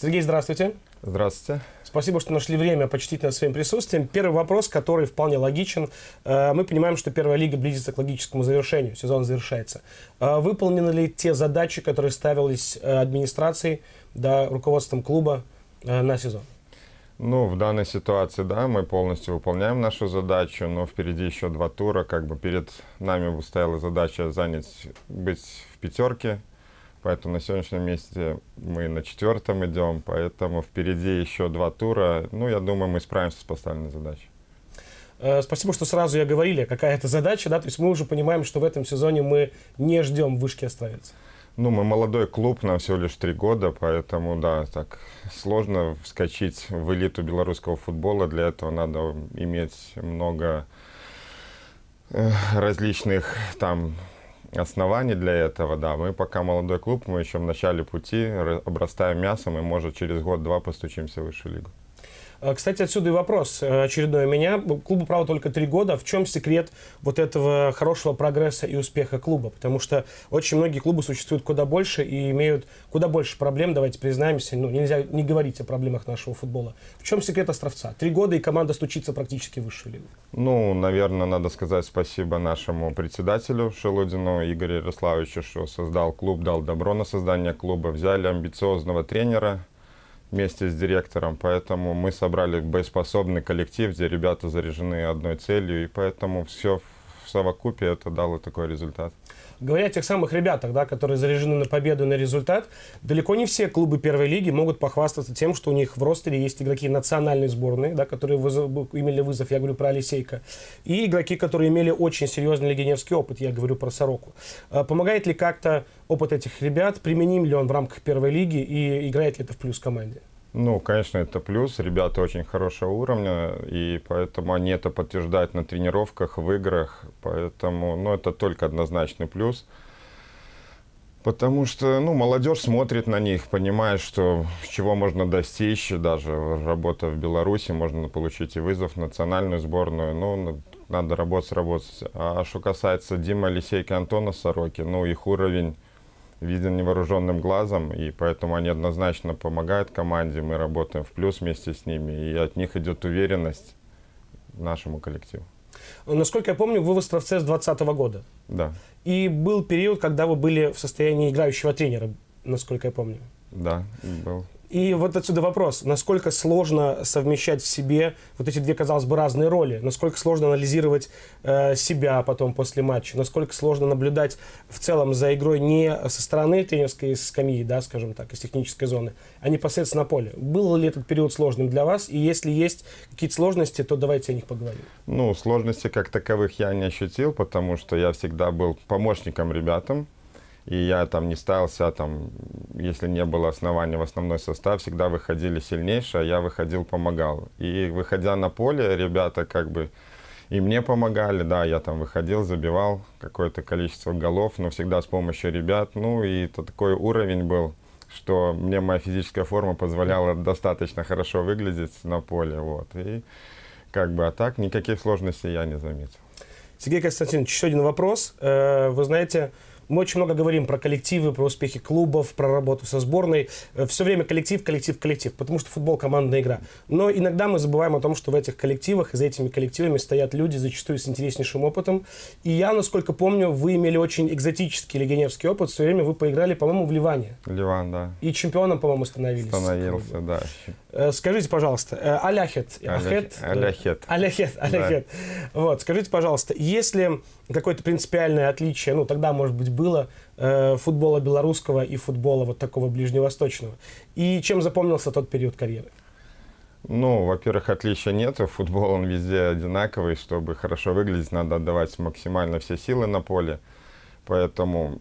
Сергей, здравствуйте. Здравствуйте. Спасибо, что нашли время почтить нас своим присутствием. Первый вопрос, который вполне логичен. Э, мы понимаем, что Первая лига близится к логическому завершению, сезон завершается. Э, выполнены ли те задачи, которые ставились э, администрацией, да, руководством клуба на сезон? Ну, в данной ситуации, да, мы полностью выполняем нашу задачу, но впереди еще два тура. Как бы перед нами стояла задача занять, быть в пятерке Поэтому на сегодняшнем месте мы на четвертом идем, поэтому впереди еще два тура. Ну, я думаю, мы справимся с поставленной задачей. Э, спасибо, что сразу я говорили, какая это задача, да, то есть мы уже понимаем, что в этом сезоне мы не ждем вышки оставиться. Ну, мы молодой клуб, нам всего лишь три года, поэтому, да, так сложно вскочить в элиту белорусского футбола. Для этого надо иметь много э, различных там оснований для этого, да. Мы пока молодой клуб, мы еще в начале пути, обрастаем мясом и, может, через год-два постучимся в высшую лигу. А, кстати, отсюда и вопрос э, очередной у меня. Клубу, право только три года. В чем секрет вот этого хорошего прогресса и успеха клуба? Потому что очень многие клубы существуют куда больше и имеют куда больше проблем, давайте признаемся. Ну, нельзя не говорить о проблемах нашего футбола. В чем секрет Островца? Три года, и команда стучится практически в высшую лигу. Ну, наверное, надо сказать спасибо нашему председателю Шелудину Игорю Ярославовичу, что создал клуб, дал добро на создание клуба, взяли амбициозного тренера – вместе с директором, поэтому мы собрали боеспособный коллектив, где ребята заряжены одной целью, и поэтому все в совокупе это дало такой результат. Говоря о тех самых ребятах, да, которые заряжены на победу и на результат, далеко не все клубы первой лиги могут похвастаться тем, что у них в ростере есть игроки национальной сборной, да, которые вызов, имели вызов, я говорю про Алисейка, и игроки, которые имели очень серьезный легионерский опыт, я говорю про Сороку. А помогает ли как-то опыт этих ребят, применим ли он в рамках первой лиги и играет ли это в плюс команде? Ну, конечно, это плюс. Ребята очень хорошего уровня, и поэтому они это подтверждают на тренировках, в играх. Поэтому, ну, это только однозначный плюс. Потому что, ну, молодежь смотрит на них, понимает, что чего можно достичь. Даже работа в Беларуси, можно получить и вызов в национальную сборную. Ну, надо работать, работать. А что касается Димы Алисейка и Антона Сороки, ну, их уровень виден невооруженным глазом, и поэтому они однозначно помогают команде, мы работаем в плюс вместе с ними, и от них идет уверенность нашему коллективу. Ну, насколько я помню, вы в Островце с 2020 года. Да. И был период, когда вы были в состоянии играющего тренера, насколько я помню. Да, был. И вот отсюда вопрос, насколько сложно совмещать в себе вот эти две, казалось бы, разные роли, насколько сложно анализировать э, себя потом после матча, насколько сложно наблюдать в целом за игрой не со стороны тренерской скамьи, да, скажем так, из технической зоны, а непосредственно на поле. Был ли этот период сложным для вас? И если есть какие-то сложности, то давайте о них поговорим. Ну, сложности как таковых я не ощутил, потому что я всегда был помощником ребятам, и я там не ставился, а там, если не было основания в основной состав, всегда выходили сильнейшие, а я выходил, помогал. И выходя на поле, ребята как бы и мне помогали, да, я там выходил, забивал какое-то количество голов, но всегда с помощью ребят, ну и это такой уровень был, что мне моя физическая форма позволяла достаточно хорошо выглядеть на поле, вот, и как бы, а так никаких сложностей я не заметил. Сергей Константинович, еще один вопрос. Э, вы знаете, мы очень много говорим про коллективы, про успехи клубов, про работу со сборной. Э, Все время коллектив, коллектив, коллектив, потому что футбол – командная игра. Но иногда мы забываем о том, что в этих коллективах и за этими коллективами стоят люди, зачастую с интереснейшим опытом. И я, насколько помню, вы имели очень экзотический легионерский опыт. Все время вы поиграли, по-моему, в Ливане. Ливан, да. И чемпионом, по-моему, становились. Становился, да. Э, скажите, пожалуйста, э, Аляхет. Аляхет. Аляхет. Аляхет. Вот, скажите, пожалуйста, есть ли какое-то принципиальное отличие, ну, тогда, может быть, было э, футбола белорусского и футбола вот такого ближневосточного? И чем запомнился тот период карьеры? Ну, во-первых, отличия нет. Футбол, он везде одинаковый. Чтобы хорошо выглядеть, надо отдавать максимально все силы на поле. Поэтому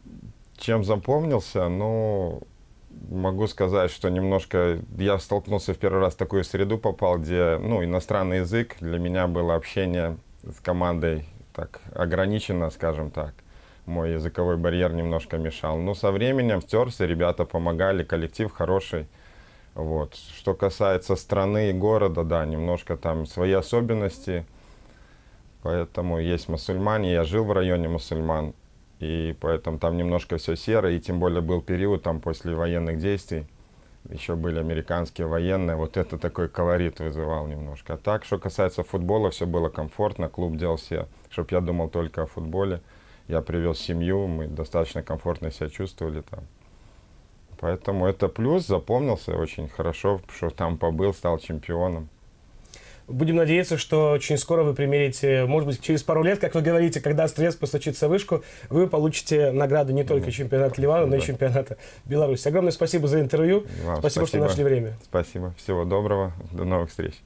чем запомнился? Ну, могу сказать, что немножко я столкнулся в первый раз в такую среду попал, где ну, иностранный язык для меня было общение с командой так ограничено, скажем так. Мой языковой барьер немножко мешал. Но со временем стерся, ребята помогали, коллектив хороший. Вот. Что касается страны и города, да, немножко там свои особенности. Поэтому есть мусульмане. Я жил в районе мусульман и поэтому там немножко все серо, и тем более был период там после военных действий, еще были американские военные, вот это такой колорит вызывал немножко. А так, что касается футбола, все было комфортно, клуб делал все, чтобы я думал только о футболе. Я привез семью, мы достаточно комфортно себя чувствовали там. Поэтому это плюс, запомнился очень хорошо, что там побыл, стал чемпионом. Будем надеяться, что очень скоро вы примерите, может быть, через пару лет, как вы говорите, когда стрелец постучится в вышку, вы получите награду не только mm чемпионата Ливана, но и чемпионата Беларуси. Огромное спасибо за интервью. Вам спасибо, спасибо, что нашли время. Спасибо. Всего доброго. До новых встреч.